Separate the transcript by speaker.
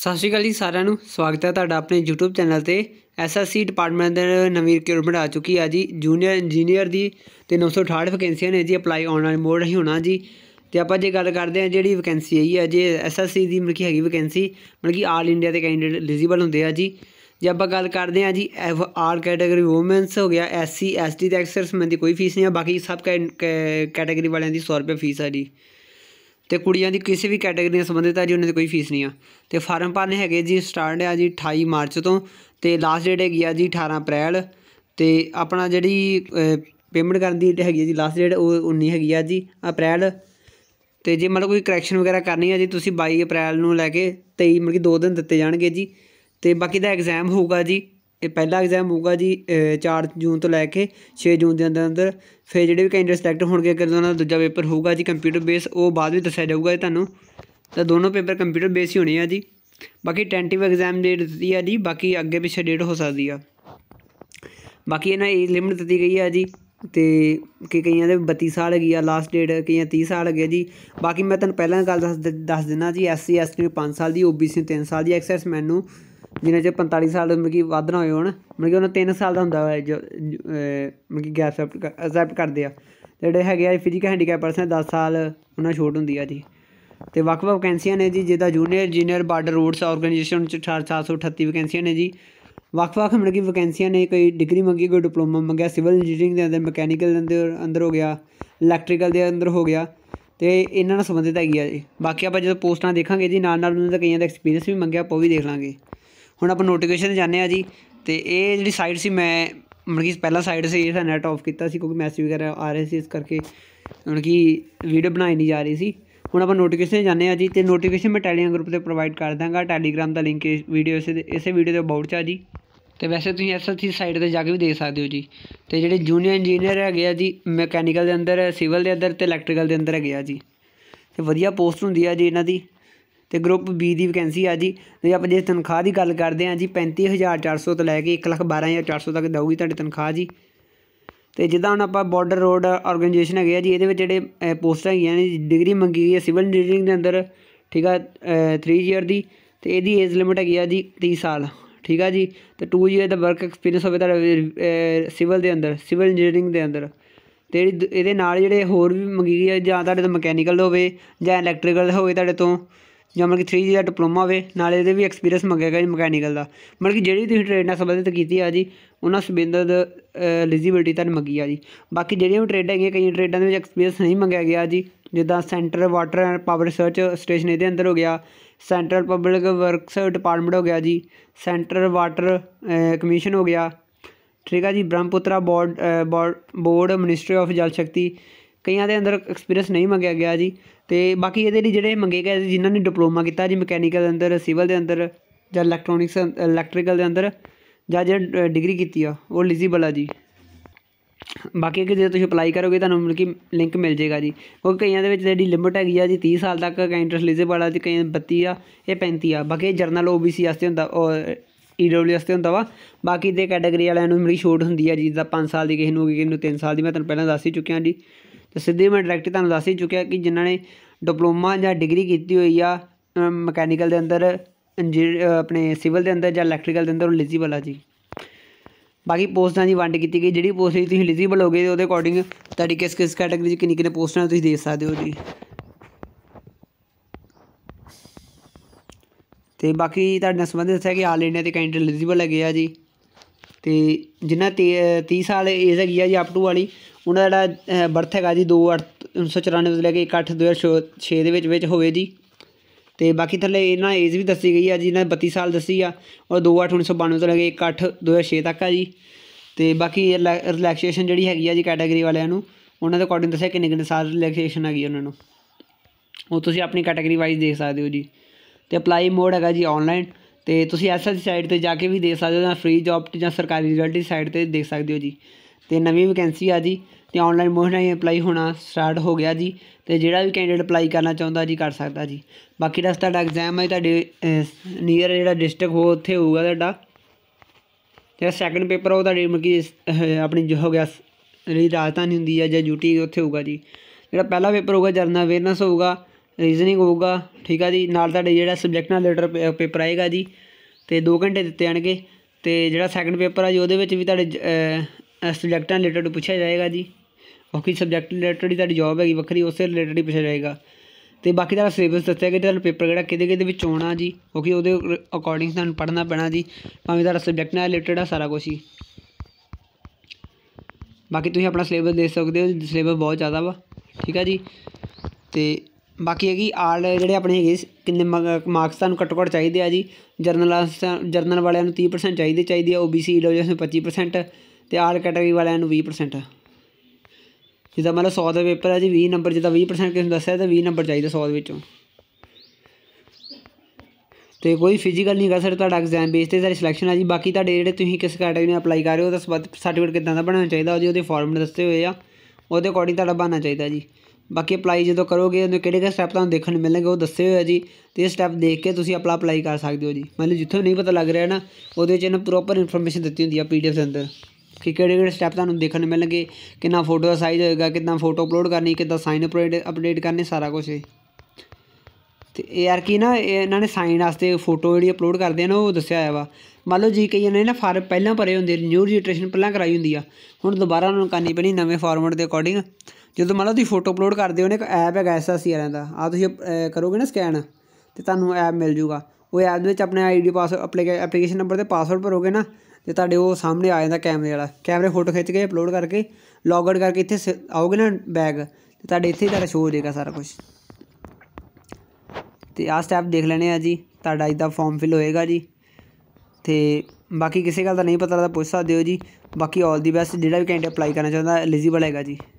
Speaker 1: ਸਤਿ ਸ਼੍ਰੀ ਅਕਾਲ ਜੀ ਸਾਰਿਆਂ ਨੂੰ ਸਵਾਗਤ ਹੈ ਤੁਹਾਡਾ ਆਪਣੇ YouTube ਚੈਨਲ ਤੇ SSC ਡਿਪਾਰਟਮੈਂਟ ਦੇ ਨਵੀਂ ਰਿਕਰੂਟਮੈਂਟ ਆ ਚੁੱਕੀ ਆ ਜੀ ਜੂਨੀਅਰ ਇੰਜੀਨੀਅਰ ਦੀ ਤੇ 968 ਵੈਕੈਂਸੀਆਂ ਨੇ ਜੀ ਅਪਲਾਈ ਆਨਲਾਈਨ ਮੋਡ ਰਹੀ ਹੋਣਾ ਜੀ ਤੇ ਆਪਾਂ ਜੇ ਗੱਲ ਕਰਦੇ ਆ ਜਿਹੜੀ ਵੈਕੈਂਸੀ ਆਈ ਹੈ ਜੇ SSC ਦੀ ਮਿਲ ਕਿ ਹੈਗੀ ਵੈਕੈਂਸੀ ਮਤਲਬ ਕਿ ਆਲ ਇੰਡੀਆ ਦੇ ਕੈਂਡੀਡੇਟ ਐਲੀਜੀਬਲ ਹੁੰਦੇ ਆ ਜੀ ਜੇ ਆਪਾਂ ਗੱਲ ਕਰਦੇ ਆ ਜੀ ਐਫ ਆਰ ਕੈਟਾਗਰੀ ਔਮਨਸ ਹੋ ਗਿਆ ਐਸਸੀ ਐਸਟੀ ਦੇ ਐਕਸਰ ਸੰਬੰਧੀ ਕੋਈ ਫੀਸ ਨਹੀਂ ਆ ਬਾਕੀ ਸਭ ਕੈਟਾਗਰੀ ਵਾਲਿਆਂ ਦੀ 100 ਰੁਪਏ ਫੀਸ ਆ ਜੀ ਤੇ ਕੁੜੀਆਂ ਦੀ ਕਿਸੇ ਵੀ ਕੈਟਾਗਰੀ ਨਾਲ ਸੰਬੰਧਿਤ ਹੈ ਜੀ ਉਹਨਾਂ ਦੀ ਕੋਈ ਫੀਸ ਨਹੀਂ ਆ ਤੇ ਫਾਰਮ ਭਰਨੇ ਹੈਗੇ ਜੀ ਸਟਾਰਟ ਆ ਜੀ 28 ਮਾਰਚ ਤੋਂ ਤੇ ਲਾਸਟ ਡੇਟ ਹੈਗੀ ਆ ਜੀ 18 ਅਪ੍ਰੈਲ ਤੇ ਆਪਣਾ ਜਿਹੜੀ ਪੇਮੈਂਟ ਕਰਨ ਦੀ ਡੇਟ ਹੈਗੀ ਆ ਜੀ ਲਾਸਟ ਡੇਟ ਉਹ 19 ਹੈਗੀ ਆ ਜੀ ਅਪ੍ਰੈਲ ਤੇ ਜੇ ਮਤਲਬ ਕੋਈ ਕਰੈਕਸ਼ਨ ਵਗੈਰਾ ਕਰਨੀ ਹੈ ਜੀ ਤੁਸੀਂ 22 ਅਪ੍ਰੈਲ ਨੂੰ ਲੈ ਕੇ 23 ਮਤਲਬ ਕਿ 2 ਦਿਨ ਦਿੱਤੇ ਜਾਣਗੇ ਜੀ ਤੇ ਬਾਕੀ ਦਾ ਐਗਜ਼ਾਮ ਹੋਊਗਾ ਜੀ ਇਹ ਪਹਿਲਾ ਐਗਜ਼ਾਮ ਹੋਊਗਾ ਜੀ 4 ਜੂਨ ਤੋਂ ਲੈ ਕੇ 6 ਜੂਨ ਦੇ ਅੰਦਰ ਅੰਦਰ ਫਿਰ ਜਿਹੜੇ ਵੀ ਕੈਂਡੀਡੇਟ ਸਿਲੈਕਟ ਹੋਣਗੇ ਕਿ ਉਹਨਾਂ ਦਾ ਦੂਜਾ ਪੇਪਰ ਹੋਊਗਾ ਜੀ ਕੰਪਿਊਟਰ ਬੇਸ ਉਹ ਬਾਅਦ ਵਿੱਚ ਦੱਸਿਆ ਜਾਊਗਾ ਤੁਹਾਨੂੰ ਤਾਂ ਦੋਨੋਂ ਪੇਪਰ ਕੰਪਿਊਟਰ ਬੇਸ ਹੀ ਹੋਣੇ ਆ ਜੀ ਬਾਕੀ ਟੈਂਟਿਵ ਐਗਜ਼ਾਮ ਡੇਟ ਦਿੱਤੀ ਆ ਜੀ ਬਾਕੀ ਅੱਗੇ ਪਿੱਛੇ ਡੇਟ ਹੋ ਸਕਦੀ ਆ ਬਾਕੀ ਇਹਨਾਂ ਇਹ ਲਿਮਿਟ ਦਿੱਤੀ ਗਈ ਆ ਜੀ ਤੇ ਕਿ ਕਈਆਂ ਦੇ 32 ਸਾਲ ਹੈਗੀ ਆ ਲਾਸਟ ਡੇਟ ਕਈਆਂ 30 ਸਾਲ ਹੈਗੇ ਜੀ ਬਾਕੀ ਮੈਂ ਤੁਹਾਨੂੰ ਪਹਿਲਾਂ ਗੱਲ ਦੱਸ ਦੱਸ ਦਿੰਦਾ ਜੀ ਐਸਸੀ ਐਸਟੀ ਨੂੰ 5 ਸਾਲ ਦੀ ਓਬੀਸੀ ਨੂੰ 3 ਸਾਲ ਦੀ ਐਕਸੈਸ ਮੈਨੂੰ ਜਿਨ੍ਹਾਂ ਦੇ 45 ਸਾਲ ਮਤਲਬ ਕਿ ਵੱਧ ਨਾ ਹੋਏ ਹੋਣ ਮਤਲਬ ਕਿ ਉਹਨਾਂ 3 ਸਾਲ ਦਾ ਹੁੰਦਾ ਹੈ ਜੋ ਮਤਲਬ ਕਿ ਗੈਸ ਸੈਪਟ ਕਰਦੇ ਆ ਜਿਹੜੇ ਹੈਗੇ ਆ ਫਿਜ਼ੀਕਲ ਹੈਂਡੀਕੈਪ ਪਰਸਨ 10 ਸਾਲ ਉਹਨਾਂ ਛੋਟ ਹੁੰਦੀ ਆ ਜੀ ਤੇ ਵਕਫ ਵਕੈਂਸੀਆਂ ਵੈਕੈਂਸੀਆਂ ਨੇ ਜੀ ਜਿਹਦਾ junior engineer border roads organisation 'ਚ ਚਾਰ ਵਕੈਂਸੀਆਂ ਵੈਕੈਂਸੀਆਂ ਨੇ ਜੀ ਵਕਫ ਵਕ ਮਤਲਬ ਕਿ ਵੈਕੈਂਸੀਆਂ ਨੇ ਕੋਈ ਡਿਗਰੀ ਮੰਗੀ ਕੋਈ ਡਿਪਲੋਮਾ ਮੰਗਿਆ ਸਿਵਲ ਇੰਜੀਨੀਅਰਿੰਗ ਦੇ ਅੰਦਰ ਮਕੈਨੀਕਲ ਦੇ ਅੰਦਰ ਹੋ ਗਿਆ ਇਲੈਕਟ੍ਰੀਕਲ ਦੇ ਅੰਦਰ ਹੋ ਗਿਆ ਤੇ ਇਹਨਾਂ ਨਾਲ ਸੰਬੰਧਿਤ ਹੈਗੀ ਆ ਜੀ ਬਾਕੀ ਆਪਾਂ ਜਦੋਂ ਪੋਸਟਾਂ ਦੇਖਾਂਗੇ ਜੀ ਨਾਲ ਨਾਲ ਉਹਨਾਂ ਦਾ ਕਈਆਂ ਦਾ ਐਕਸਪੀਰੀਅੰਸ ਵੀ ਮੰਗਿਆ ਆਪਾਂ ਵੀ ਦੇਖ ਲਾਂਗੇ ਹੁਣ ਆਪਾਂ ਨੋਟੀਫਿਕੇਸ਼ਨ ਤੇ ਜਾਂਦੇ ਆ ਜੀ ਤੇ ਇਹ ਜਿਹੜੀ ਸਾਈਡ ਸੀ ਮੈਂ ਮਤਲਬ ਕਿ ਪਹਿਲਾ ਸਾਈਡ ਸੀ ਇਹਦਾ ਨੈਟ ਆਫ ਕੀਤਾ ਸੀ ਕਿਉਂਕਿ ਮੈਸੇਜ ਵਗੈਰਾ ਆ ਰਹੇ ਸੀ ਇਸ ਕਰਕੇ ਹੁਣ ਕੀ ਵੀਡੀਓ ਬਣਾਈ ਨਹੀਂ ਜਾ ਰਹੀ ਸੀ ਹੁਣ ਆਪਾਂ ਨੋਟੀਫਿਕੇਸ਼ਨ ਤੇ ਜਾਂਦੇ ਆ ਜੀ ਤੇ ਨੋਟੀਫਿਕੇਸ਼ਨ ਮੈਂ ਟੈਲੀਗ੍ਰਾਮ ਗਰੁੱਪ ਤੇ ਪ੍ਰੋਵਾਈਡ ਕਰ ਦਾਂਗਾ ਟੈਲੀਗ੍ਰਾਮ ਦਾ ਲਿੰਕ ਇਸ ਵੀਡੀਓ ਇਸੇ ਇਸੇ ਵੀਡੀਓ ਦੇ ਅਬਾਊਟ ਚ ਆ ਜੀ ਤੇ ਵੈਸੇ ਤੁਸੀਂ ਐਸਐਸਸੀ ਸਾਈਟ ਤੇ ਜਾ ਕੇ ਵੀ ਦੇਖ ਸਕਦੇ ਹੋ ਜੀ ਤੇ ਜਿਹੜੇ ਜੂਨੀਅਰ ਇੰਜੀਨੀਅਰ ਹੈਗੇ ਆ ਜੀ ਮੈਕੈਨੀਕਲ ਦੇ ਅੰਦਰ ਸਿਵਲ ਦੇ ਅੰਦਰ ਤੇ ਇਲੈਕਟ੍ਰੀਕਲ ਦੇ ਅੰਦਰ ਹੈਗੇ ਆ ਜੀ ਤੇ ਵਧੀਆ ਪੋਸਟ ਹੁੰਦੀ ਆ ਜੀ ਇਹਨਾਂ ਦੀ ਤੇ ਗਰੁੱਪ ਬੀ ਦੀ ਵੈਕੈਂਸੀ ਆ ਜੀ ਤੇ ਆਪਾਂ ਜੇ ਤਨਖਾਹ ਦੀ ਗੱਲ ਕਰਦੇ ਆ ਜੀ 35400 ਤੋਂ ਲੈ ਕੇ 112400 ਤੱਕ ਦਊਗੀ ਤੁਹਾਡੀ ਤਨਖਾਹ ਜੀ ਤੇ ਜਿੱਦਾਂ ਹੁਣ ਆਪਾਂ ਬਾਰਡਰ ਰੋਡ ਆਰਗੇਨਾਈਜੇਸ਼ਨ ਹੈਗੇ ਆ ਜੀ ਇਹਦੇ ਵਿੱਚ ਜਿਹੜੇ ਪੋਸਟਾਂ ਹੈਗੀਆਂ ਨੇ ਡਿਗਰੀ ਮੰਗੀ ਗਈ ਹੈ ਸਿਵਲ ਇੰਜੀਨੀਅਰਿੰਗ ਦੇ ਅੰਦਰ ਠੀਕ ਆ 3 ਇਅਰ ਦੀ ਤੇ ਇਹਦੀ ਏਜ ਲਿਮਿਟ ਹੈਗੀ ਆ ਜੀ 30 ਸਾਲ ਠੀਕ ਆ ਜੀ ਤੇ 2 ਇਅਰ ਦਾ ਵਰਕ ਐਕਸਪੀਰੀਅੰਸ ਹੋਵੇ ਤੁਹਾਡਾ ਸਿਵਲ ਦੇ ਅੰਦਰ ਸਿਵਲ ਇੰਜੀਨੀਅਰਿੰਗ ਦੇ ਅੰਦਰ ਤੇ ਇਹਦੇ ਨਾਲ ਜਿਹੜੇ ਹੋਰ ਵੀ ਮੰਗੀ ਗਈ ਆ ਜਾਂ ਤੁਹਾਡੇ ਤੋਂ ਮਕੈਨੀਕਲ ਹੋਵੇ ਜਾਂ ਇਲੈਕਟ੍ਰੀਕਲ ਹੋਵੇ ਤੁਹਾਡੇ ਤੋਂ ਜਾਂ ਮਤਲਬ ਕਿ 3 ਜੀ ਦਾ ਡਿਪਲੋਮਾ ਹੋਵੇ ਨਾਲ ਇਹਦੇ ਵੀ ਐਕਸਪੀਰੀਅੰਸ ਮੰਗੇਗਾ ਜੀ ਮਕੈਨੀਕਲ ਦਾ ਮਤਲਬ ਕਿ ਜਿਹੜੀ ਤੁਸੀਂ ਟ੍ਰੇਡ ਨਾਲ ਸੰਬੰਧਿਤ ਕੀਤੀ ਆ ਜੀ ਉਹਨਾਂ ਸੰਬੰਧਿਤ ਐਲੀਜੀਬਿਲਟੀ ਤੁਹਾਨੂੰ ਮੰਗੀ ਆ ਜੀ ਬਾਕੀ ਜਿਹੜੀਆਂ ਵੀ ਟ੍ਰੇਡ ਹੈਗੀਆਂ ਕਈ ਟ੍ਰੇਡਾਂ ਦੇ ਵਿੱਚ ਐਕਸਪੀਰੀਅੰਸ ਨਹੀਂ ਮੰਗਿਆ ਗਿਆ ਜੀ ਜਿੱਦਾਂ centre water and power research station ਇਹਦੇ ਅੰਦਰ ਹੋ ਗਿਆ ਸੈਂਟਰਲ ਪਬਲਿਕ ਵਰਕਸ ਡਿਪਾਰਟਮੈਂਟ ਹੋ ਗਿਆ ਜੀ ਸੈਂਟਰ ਵਾਟਰ ਕਮਿਸ਼ਨ ਹੋ ਗਿਆ ਠੀਕ ਆ ਜੀ Brahmaputra board board ministry of Jal Shakti ਕਈਆਂ ਦੇ ਅੰਦਰ ਐਕਸਪੀਰੀਅੰਸ ਨਹੀਂ ਮੰਗਿਆ ਗਿਆ ਜੀ ਤੇ ਬਾਕੀ ਇਹਦੇ ਲਈ ਜਿਹੜੇ ਮੰਗੇ ਗਏ ਜਿਨ੍ਹਾਂ ਨੇ ਡਿਪਲੋਮਾ ਕੀਤਾ ਜੀ ਮਕੈਨੀਕਲ ਦੇ ਅੰਦਰ ਸਿਵਲ ਦੇ ਅੰਦਰ ਜਾਂ ਇਲੈਕਟ੍ਰੋਨਿਕਸ ਇਲੈਕਟ੍ਰੀਕਲ ਦੇ ਅੰਦਰ ਜਾਂ ਜੇ ਡਿਗਰੀ ਕੀਤੀ ਆ ਉਹ ਐਲੀਜੀਬਲ ਆ ਜੀ ਬਾਕੀ ਕਿ ਜੇ ਤੁਸੀਂ ਅਪਲਾਈ ਕਰੋਗੇ ਤੁਹਾਨੂੰ ਮਿਲ ਕੇ ਲਿੰਕ ਮਿਲ ਜੇਗਾ ਜੀ ਕਿਉਂਕਿ ਕਈਆਂ ਦੇ ਵਿੱਚ ਜਿਹੜੀ ਲਿਮਟ ਹੈਗੀ ਆ ਜੀ 30 ਸਾਲ ਤੱਕ ਕੈਂਟਰਸ ਐਲੀਜੀਬਲ ਆ ਜੀ ਕਈਆਂ 32 ਆ ਇਹ 35 ਆ ਬਾਕੀ ਜਰਨਲ ਓਬੀਸੀ ਵਾਸਤੇ ਹੁੰਦਾ ਈਡਬਲਯੂ ਤੇ ਹੁੰਦਾ ਵਾ ਬਾਕੀ ਦੇ ਕੈਟਾਗਰੀ ਵਾਲਿਆਂ ਨੂੰ ਮੇਰੀ ਛੋਟ ਹੁੰਦੀ ਆ ਜੀ ਜਿੱਦਾਂ 5 ਸਾਲ ਦੀ ਕਿਸੇ ਨੂੰ ਕਿਸੇ ਨੂੰ 3 ਸਾਲ ਦੀ ਮੈਂ ਤੁਹਾਨੂੰ ਪਹਿਲਾਂ ਦੱਸ ਹੀ ਚੁੱਕਿਆ ਜੀ ਤੇ ਸਿੱਧੀ ਮੈਂ ਡਾਇਰੈਕਟ ਤੁਹਾਨੂੰ ਦੱਸ ਹੀ ਚੁੱਕਿਆ ਕਿ ਜਿਨ੍ਹਾਂ ਨੇ ਡਿਪਲੋਮਾ ਜਾਂ ਡਿਗਰੀ ਕੀਤੀ ਹੋਈ ਆ ਮਕੈਨੀਕਲ ਦੇ ਅੰਦਰ ਆਪਣੇ ਸਿਵਲ ਦੇ ਅੰਦਰ ਜਾਂ ਇਲੈਕਟ੍ਰੀਕਲ ਦੇ ਅੰਦਰ ਉਹ ਲਿਜੀਬਲ ਆ ਜੀ ਬਾਕੀ ਪੋਸਟਾਂ ਦੀ ਵੰਡ ਕੀਤੀ ਗਈ ਜਿਹੜੀ ਪੋਸਟ ਤੁਸੀਂ ਲਿਜੀਬਲ ਹੋਗੇ ਉਹਦੇ ਅਕੋਰਡਿੰਗ ਤੁਹਾਡੀ ਕਿਸ ਕਿਸ ਕੈਟਾਗਰੀ 'ਚ ਕਿੰਨੀ ਕਿੰਨੇ ਪੋਸਟਾਂ ਤੁਸੀਂ ਦੇ ਸਕਦੇ ਹੋ ਜੀ ਤੇ ਬਾਕੀ ਤੁਹਾਡੇ ਨਾਲ ਸੰਬੰਧਿਤ ਹੈ ਕਿ ਆਲ ਇੰਡੀਆ ਤੇ ਕੈਂਡੀਡੇਟ ਐਲੀਜੀਬਲ ਹੈਗੇ ਆ ਜੀ ਤੇ ਜਿਨ੍ਹਾਂ 30 ਸਾਲ ਏਜ ਹੈਗੀ ਆ ਜੀ ਅਪ ਟੂ ਵਾਲੀ ਉਹਨਾਂ ਦਾ ਬਰਥ ਹੈਗਾ ਜੀ 2894 ਤੋਂ ਲੈ ਕੇ ਇੱਕ 2006 ਦੇ ਵਿੱਚ ਵਿੱਚ ਹੋਵੇ ਜੀ ਤੇ ਬਾਕੀ ਥੱਲੇ ਇਹਨਾਂ ਏਜ ਵੀ ਦੱਸੀ ਗਈ ਆ ਜੀ ਇਹਨਾਂ 32 ਸਾਲ ਦੱਸੀ ਆ ਔਰ 2892 ਤੋਂ ਲੈ ਕੇ ਇੱਕ 2006 ਤੱਕ ਆ ਜੀ ਤੇ ਬਾਕੀ ਰਿਲੈਕਸੇਸ਼ਨ ਜਿਹੜੀ ਹੈਗੀ ਆ ਜੀ ਕੈਟਾਗਰੀ ਵਾਲਿਆਂ ਨੂੰ ਉਹਨਾਂ ਦੇ ਅਕੋਰਡਿੰਗ ਦੱਸਿਆ ਕਿੰਨੇ ਕਿੰਨੇ ਸਾਲ ਰਿਲੈਕਸੇਸ਼ਨ ਆ ਗਈ ਉਹਨਾਂ ਨੂੰ ਉਹ ਤੁਸੀਂ ਆਪਣੀ ਕੈਟਾਗਰੀ ਵਾਈਜ਼ ਦੇਖ ਸਕਦੇ ਹੋ ਜੀ ਤੇ ਅਪਲਾਈ ਮੋਡ ਹੈਗਾ ਜੀ ਆਨਲਾਈਨ ਤੇ ਤੁਸੀਂ ਐਸਐਸ ਸਾਈਟ ਤੇ ਜਾ ਕੇ ਵੀ ਦੇਖ ਸਕਦੇ ਹੋ ਜਾਂ ਫ੍ਰੀ ਜੌਬ ਜਾਂ ਸਰਕਾਰੀ ਰਿਜ਼ਲਟ ਦੀ ਸਾਈਟ ਤੇ ਦੇਖ ਸਕਦੇ ਹੋ ਜੀ ਤੇ ਨਵੀਂ ਵੈਕੈਂਸੀ ਆ ਜੀ ਤੇ ਆਨਲਾਈਨ ਮੋਹਣਾ ਹੀ ਅਪਲਾਈ ਹੋਣਾ ਸਟਾਰਟ ਹੋ ਗਿਆ ਜੀ ਤੇ ਜਿਹੜਾ ਵੀ ਕੈਂਡੀਡੇਟ ਅਪਲਾਈ ਕਰਨਾ ਚਾਹੁੰਦਾ ਜੀ ਕਰ ਸਕਦਾ ਜੀ ਬਾਕੀ ਦਾ ਤੁਹਾਡਾ ਐਗਜ਼ਾਮ ਹੈ ਤੁਹਾਡੇ ਨੀਅਰ ਜਿਹੜਾ ਡਿਸਟ੍ਰਿਕਟ ਹੋ ਉੱਥੇ ਹੋਊਗਾ ਤੁਹਾਡਾ ਤੇ ਸੈਕੰਡ ਪੇਪਰ ਉਹ ਤੁਹਾਡੇ ਮਕੀ ਆਪਣੀ ਜੋ ਹੋ ਗਿਆ ਜਿਹੜੀ ਰਾਜਧਾਨੀ ਹੁੰਦੀ ਹੈ ਜਾਂ ਯੂਟੀ ਉੱਥੇ ਹੋਊਗਾ ਜੀ ਜਿਹੜਾ ਪਹਿਲਾ ਪੇਪਰ ਹੋਊਗਾ ਜਰਨਲ ਅਵੇਅਰਨੈਸ ਹੋਊਗਾ ਰੀਜ਼ਨਿੰਗ ਹੋਊਗਾ ਠੀਕ ਆ ਜੀ ਨਾਲ ਤੁਹਾਡੇ ਜਿਹੜਾ ਸਬਜੈਕਟ ਨਾਲ ਰਿਲੇਟਡ ਪੇਪਰ ਆਏਗਾ ਜੀ ਤੇ 2 ਘੰਟੇ ਦਿੱਤੇ ਜਾਣਗੇ ਤੇ ਜਿਹੜਾ ਸੈਕੰਡ ਪੇਪਰ ਆ ਜੀ ਉਹਦੇ ਵਿੱਚ ਵੀ ਤੁਹਾਡੇ ਸਬਜੈਕਟਾਂ ਰਿਲੇਟਡ ਪੁੱਛਿਆ ਜਾਏਗਾ ਜੀ ਬਾਕੀ ਸਬਜੈਕਟ ਰਿਲੇਟਡ ਹੀ ਤੁਹਾਡੀ ਜੌਬ ਹੈਗੀ ਵੱਖਰੀ ਉਸੇ ਰਿਲੇਟਡ ਹੀ ਪੁੱਛਿਆ ਜਾਏਗਾ ਤੇ ਬਾਕੀ ਦਾ ਸਿਲੇਬਸ ਦੱਸਿਆ ਕਿ ਤੁਹਾਨੂੰ ਪੇਪਰ ਕਿਹੜਾ ਕਿਹਦੇ ਕਿਹਦੇ ਵਿੱਚ ਆਉਣਾ ਜੀ ਕਿਉਂਕਿ ਉਹਦੇ ਅਕੋਰਡਿੰਗ ਤੁਹਾਨੂੰ ਪੜ੍ਹਨਾ ਪੈਣਾ ਜੀ ਭਾਵੇਂ ਤੁਹਾਡਾ ਸਬਜੈਕਟ ਨਾਲ ਰਿਲੇਟਡ ਆ ਸਾਰਾ ਕੁਝ ਹੀ ਬਾਕੀ ਤੁਸੀਂ ਆਪਣਾ ਸਿਲੇਬਸ ਦੇਖ ਸਕਦੇ ਹੋ ਸਿਲੇਬਸ ਬਹੁਤ ਜ਼ਿਆਦਾ ਵਾ ਠੀਕ ਆ ਜੀ ਤੇ ਬਾਕੀ ਹੈਗੀ ਆਲ ਜਿਹੜੇ ਆਪਣੇ ਹੈਗੇ ਕਿੰਨੇ ਮਾਰਕਸ ਤੁਹਾਨੂੰ ਘੱਟੋ ਘੱਟ ਚਾਹੀਦੇ ਆ ਜੀ ਜਰਨਲ ਜਰਨਲ ਵਾਲਿਆਂ ਨੂੰ 30% ਚਾਹੀਦੇ ਚਾਹੀਦੇ ਆ ਓਬੀਸੀ ਡਬਲਯੂਐਸ ਨੂੰ 25% ਤੇ ਆਲ ਕੈਟਾਗਰੀ ਵਾਲਿਆਂ ਨੂੰ 20% ਜਿੱਦਾਂ ਮਤਲਬ 100 ਦਾ ਪੇਪਰ ਹੈ ਜੀ 20 ਨੰਬਰ ਜਿੱਦਾਂ 20% ਕਿਸ ਨੂੰ ਦੱਸਿਆ ਤਾਂ 20 ਨੰਬਰ ਚਾਹੀਦਾ 100 ਦੇ ਵਿੱਚੋਂ ਤੇ ਕੋਈ ਫਿਜ਼ੀਕਲ ਨਹੀਂ ਕਰ ਸਕਦਾ ਤੁਹਾਡਾ ਐਗਜ਼ਾਮ ਬੇਸ ਤੇ ਸਾਰੀ ਸਿਲੈਕਸ਼ਨ ਆ ਜੀ ਬਾਕੀ ਤੁਹਾਡੇ ਜਿਹੜੇ ਤੁਸੀਂ ਕਿਸ ਕੈਟਾਗਰੀ ਨੂੰ ਅਪਲਾਈ ਕਰ ਰਹੇ ਹੋ ਉਹਦਾ ਸਰਟੀਫਿਕੇਟ ਕਿਦਾਂ ਦਾ ਬਣਾਉਣਾ ਚਾਹੀਦਾ ਜੀ ਉਹਦੇ ਫਾਰਮ ਦੱਸੇ ਹੋਏ ਆ ਉਹਦੇ ਅਕੋਰਡਿੰਗ ਤੁਹਾਡਾ ਬਣਾਉਣਾ ਚਾਹੀਦਾ ਜੀ ਬਾਕੀ ਅਪਲਾਈ ਜਦੋਂ ਕਰੋਗੇ ਉਹਨੇ ਕਿਹੜੇ ਕਿਹੜੇ ਸਟੈਪ ਤੁਹਾਨੂੰ ਦੇਖਣ ਨੂੰ ਮਿਲਣਗੇ ਉਹ ਦੱਸੇ ਹੋਏ ਆ ਜੀ ਤੇ ਇਹ ਸਟੈਪ ਦੇਖ ਕੇ ਤੁਸੀਂ ਆਪਣਾ ਅਪਲਾਈ ਕਰ ਸਕਦੇ ਹੋ ਜੀ ਮੰਨ ਲਓ ਜਿੱਥੋਂ ਨਹੀਂ ਪਤਾ ਲੱਗ ਰਿਹਾ ਨਾ ਉਹਦੇ 'ਚ ਇਹਨਾਂ ਪ੍ਰੋਪਰ ਇਨਫੋਰਮੇਸ਼ਨ ਦਿੱਤੀ ਹੁੰਦੀ ਆ ਪੀਡੀਐਫ ਦੇ ਅੰਦਰ ਕਿ ਕਿਹੜੇ ਕਿਹੜੇ ਸਟੈਪ ਤੁਹਾਨੂੰ ਦੇਖਣ ਨੂੰ ਮਿਲਣਗੇ ਕਿੰਨਾ ਫੋਟੋ ਦਾ ਸਾਈਜ਼ ਹੋਏਗਾ ਕਿੰਨਾ ਫੋਟੋ ਅਪਲੋਡ ਕਰਨੀ ਕਿੱਦਾਂ ਸਾਈਨ ਅਪਡੇਟ ਅਪਡੇਟ ਕਰਨੀ ਸਾਰਾ ਕੁਝ ਤੇ ਇਹ ਯਾਰ ਕੀ ਨਾ ਇਹਨਾਂ ਨੇ ਸਾਈਨ ਵਾਸਤੇ ਫੋਟੋ ਜਿਹੜੀ ਅਪਲੋਡ ਕਰਦੇ ਆ ਨਾ ਉਹ ਦੱਸਿਆ ਹੋਇਆ ਵਾ ਮੰਨ ਲਓ ਜੀ ਕਈ ਨੇ ਨਾ ਫਾਰਮ ਪਹਿਲਾਂ ਭਰੇ ਹੁੰਦੇ ਨਿਊ ਰਜਿਸਟ੍ਰੇਸ਼ਨ ਪਹਿਲਾਂ ਕਰਾਈ ਹੁੰਦੀ ਆ ਹੁਣ ਦੁਬਾਰਾ ਉਹਨਾਂ ਨੂੰ ਕਰਨੀ ਪੈਣੀ ਨਵੇਂ ਫਾਰਮੈਟ ਦੇ ਅਕੋਰਡਿੰਗ ਜਦੋਂ ਮੰਨ ਲਓ ਤੁਸੀਂ ਫੋਟੋ ਅਪਲੋਡ ਕਰਦੇ ਹੋ ਨੇ ਇੱਕ ਐਪ ਹੈਗਾ ਐਸਐਸਸੀਆਰ ਦਾ ਆ ਤੁਸੀਂ ਕਰੋਗੇ ਨਾ ਸਕੈਨ ਤੇ ਤੁਹਾਨੂੰ ਐਪ ਮਿਲ ਜੂਗਾ ਉਹ ਐਪ ਦੇ ਵਿੱਚ ਆਪਣੇ ਆਈਡੀ ਪਾਸਵਰਡ ਐਪਲੀਕੇਸ਼ਨ ਨੰਬਰ ਤੇ ਪਾਸਵਰਡ ਭਰੋਗੇ ਨਾ ਤੇ ਤੁਹਾਡੇ ਉਹ ਸਾਹਮਣੇ ਆ ਜਾਂਦਾ ਕੈਮਰੇ ਵਾਲਾ ਕੈਮਰੇ ਫੋਟੋ ਖਿੱਚ ਕੇ ਅਪਲੋਡ ਕਰਕੇ ਲੌਗ ਆਊਟ ਕਰਕੇ ਇੱਥੇ ਆਓਗੇ ਨਾ ਬੈਗ ਤੇ ਤੁਹਾਡੇ ਇੱਥੇ ਤੁਹਾਡਾ ਸ਼ੋ ਹੋ ਜਾਏਗਾ ਸਾਰਾ ਕੁਝ ਤੇ ਆ ਸਟੈਪ ਦੇਖ ਲੈਣੇ ਆ ਜੀ ਤੁਹਾਡਾ ਇਦਾਂ ਫਾਰਮ ਫਿਲ ਹੋਏਗਾ ਜੀ ਤੇ ਬਾਕੀ ਕਿਸੇ ਗੱਲ ਦਾ ਨਹੀਂ ਪਤਾ ਲੱਗਦਾ ਪੁੱਛ ਸਕਦੇ ਹੋ ਜੀ ਬਾਕੀ ਆਲ ਦੀ ਬੈਸਟ ਜਿਹੜਾ ਵੀ ਕੈਂਡੀਡੇਟ ਅਪਲਾਈ ਕਰਨਾ ਚਾਹੁੰਦਾ ਐਲੀਜੀਬਲ ਹੈਗਾ ਜੀ